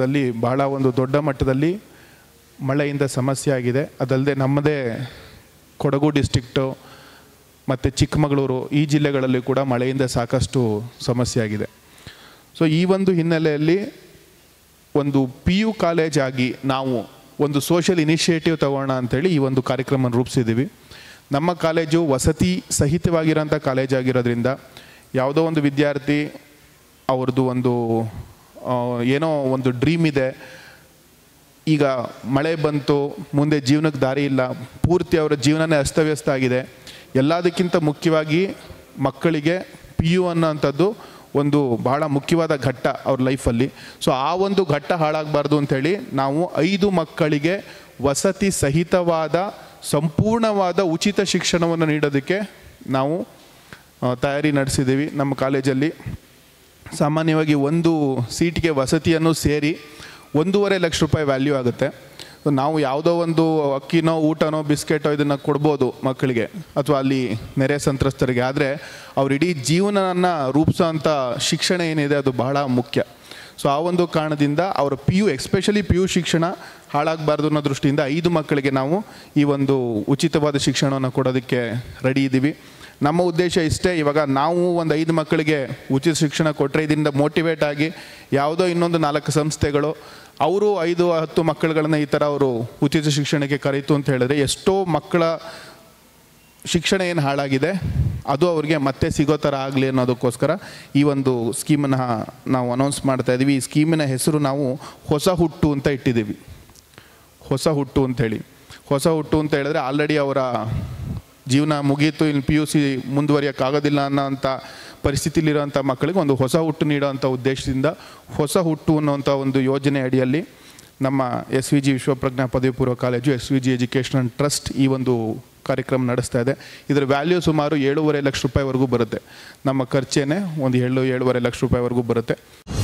ಕರ್ನಾಟಕದಲ್ಲಿ ಬಹಳ ಒಂದು ದೊಡ್ಡ ಮಟ್ಟದಲ್ಲಿ ಮಳೆಯಿಂದ ಸಮಸ್ಯೆ ಆಗಿದೆ ಅದಲ್ಲದೆ ನಮ್ಮದೇ ಕೊಡಗು ಡಿಸ್ಟಿಕ್ಟು ಮತ್ತು ಚಿಕ್ಕಮಗಳೂರು ಈ ಜಿಲ್ಲೆಗಳಲ್ಲಿ ಕೂಡ ಮಳೆಯಿಂದ ಸಾಕಷ್ಟು ಸಮಸ್ಯೆ ಆಗಿದೆ ಸೊ ಈ ಒಂದು ಹಿನ್ನೆಲೆಯಲ್ಲಿ ಒಂದು ಪಿ ಯು ಕಾಲೇಜಾಗಿ ನಾವು ಒಂದು ಸೋಷಿಯಲ್ ಇನಿಷಿಯೇಟಿವ್ ತಗೋಣ ಅಂಥೇಳಿ ಈ ಒಂದು ಕಾರ್ಯಕ್ರಮ ರೂಪಿಸಿದ್ದೀವಿ ನಮ್ಮ ಕಾಲೇಜು ವಸತಿ ಸಹಿತವಾಗಿರೋಂಥ ಕಾಲೇಜ್ ಆಗಿರೋದ್ರಿಂದ ಯಾವುದೋ ಒಂದು ವಿದ್ಯಾರ್ಥಿ ಅವ್ರದ್ದು ಒಂದು ಏನೋ ಒಂದು ಡ್ರೀಮ್ ಇದೆ ಈಗ ಮಳೆ ಬಂತು ಮುಂದೆ ಜೀವನಕ್ಕೆ ದಾರಿ ಇಲ್ಲ ಪೂರ್ತಿ ಅವರ ಜೀವನನೇ ಅಸ್ತವ್ಯಸ್ತ ಆಗಿದೆ ಎಲ್ಲದಕ್ಕಿಂತ ಮುಖ್ಯವಾಗಿ ಮಕ್ಕಳಿಗೆ ಪಿ ಯು ಅನ್ನೋಂಥದ್ದು ಒಂದು ಬಹಳ ಮುಖ್ಯವಾದ ಘಟ್ಟ ಅವ್ರ ಲೈಫಲ್ಲಿ ಸೊ ಆ ಒಂದು ಘಟ್ಟ ಹಾಳಾಗಬಾರ್ದು ಅಂಥೇಳಿ ನಾವು ಐದು ಮಕ್ಕಳಿಗೆ ವಸತಿ ಸಹಿತವಾದ ಸಂಪೂರ್ಣವಾದ ಉಚಿತ ಶಿಕ್ಷಣವನ್ನು ನೀಡೋದಕ್ಕೆ ನಾವು ತಯಾರಿ ನಡೆಸಿದ್ದೀವಿ ನಮ್ಮ ಕಾಲೇಜಲ್ಲಿ ಸಾಮಾನ್ಯವಾಗಿ ಒಂದು ಸೀಟಿಗೆ ವಸತಿಯನ್ನು ಸೇರಿ ಒಂದೂವರೆ ಲಕ್ಷ ರೂಪಾಯಿ ವ್ಯಾಲ್ಯೂ ಆಗುತ್ತೆ ನಾವು ಯಾವುದೋ ಒಂದು ಅಕ್ಕಿನೋ ಊಟನೋ ಬಿಸ್ಕೆಟೋ ಇದನ್ನು ಕೊಡ್ಬೋದು ಮಕ್ಕಳಿಗೆ ಅಥವಾ ಅಲ್ಲಿ ನೆರೆ ಸಂತ್ರಸ್ತರಿಗೆ ಆದರೆ ಅವ್ರ ಇಡೀ ಜೀವನವನ್ನು ರೂಪಿಸೋಂಥ ಶಿಕ್ಷಣ ಏನಿದೆ ಅದು ಬಹಳ ಮುಖ್ಯ ಸೊ ಆ ಒಂದು ಕಾರಣದಿಂದ ಅವರ P U especially P U ಶಿಕ್ಷಣ ಹಾಳಾಗಬಾರ್ದು ಅನ್ನೋ ದೃಷ್ಟಿಯಿಂದ ಐದು ಮಕ್ಕಳಿಗೆ ನಾವು ಈ ಒಂದು ಉಚಿತವಾದ ಶಿಕ್ಷಣವನ್ನು ಕೊಡೋದಕ್ಕೆ ರೆಡಿ ಇದ್ದೀವಿ ನಮ್ಮ ಉದ್ದೇಶ ಇಷ್ಟೇ ಇವಾಗ ನಾವು ಒಂದು ಐದು ಮಕ್ಕಳಿಗೆ ಉಚಿತ ಶಿಕ್ಷಣ ಕೊಟ್ಟರೆ ಇದರಿಂದ ಮೋಟಿವೇಟ್ ಆಗಿ ಯಾವುದೋ ಇನ್ನೊಂದು ನಾಲ್ಕು ಸಂಸ್ಥೆಗಳು ಅವರು ಐದು ಹತ್ತು ಮಕ್ಕಳುಗಳನ್ನು ಈ ಥರ ಅವರು ಉಚಿತ ಶಿಕ್ಷಣಕ್ಕೆ ಕರೀತು ಅಂತ ಹೇಳಿದ್ರೆ ಎಷ್ಟೋ ಮಕ್ಕಳ ಶಿಕ್ಷಣ ಏನು ಹಾಳಾಗಿದೆ ಅದು ಅವ್ರಿಗೆ ಮತ್ತೆ ಸಿಗೋ ಥರ ಆಗಲಿ ಅನ್ನೋದಕ್ಕೋಸ್ಕರ ಈ ಒಂದು ಸ್ಕೀಮನ್ನು ನಾವು ಅನೌನ್ಸ್ ಮಾಡ್ತಾ ಇದ್ದೀವಿ ಈ ಸ್ಕೀಮಿನ ಹೆಸರು ನಾವು ಹೊಸ ಹುಟ್ಟು ಅಂತ ಇಟ್ಟಿದ್ದೀವಿ ಹೊಸ ಹುಟ್ಟು ಅಂಥೇಳಿ ಹೊಸ ಹುಟ್ಟು ಅಂತ ಹೇಳಿದ್ರೆ ಆಲ್ರೆಡಿ ಅವರ ಜೀವನ ಮುಗಿಯಿತು ಇಲ್ಲಿ ಪಿ ಯು ಸಿ ಮುಂದುವರಿಯೋಕ್ಕಾಗೋದಿಲ್ಲ ಅನ್ನೋ ಅಂಥ ಪರಿಸ್ಥಿತಿಯಲ್ಲಿರೋಂಥ ಮಕ್ಕಳಿಗೆ ಒಂದು ಹೊಸ ಹುಟ್ಟು ನೀಡೋವಂಥ ಉದ್ದೇಶದಿಂದ ಹೊಸ ಹುಟ್ಟು ಅನ್ನೋಂಥ ಒಂದು ಯೋಜನೆ ಅಡಿಯಲ್ಲಿ ನಮ್ಮ ಎಸ್ ವಿ ಜಿ ವಿಶ್ವಪ್ರಜ್ಞಾ ಪದವಿ ಪೂರ್ವ college S V G and trust ಈ ಒಂದು ಕಾರ್ಯಕ್ರಮ ನಡೆಸ್ತಾ ಇದೆ ಇದರ ವ್ಯಾಲ್ಯೂ ಸುಮಾರು ಏಳೂವರೆ ಲಕ್ಷ ರೂಪಾಯಿವರೆಗೂ ಬರುತ್ತೆ ನಮ್ಮ ಖರ್ಚೇನೆ ಒಂದು ಏಳು ಏಳುವರೆ ಲಕ್ಷ ರೂಪಾಯಿವರೆಗೂ ಬರುತ್ತೆ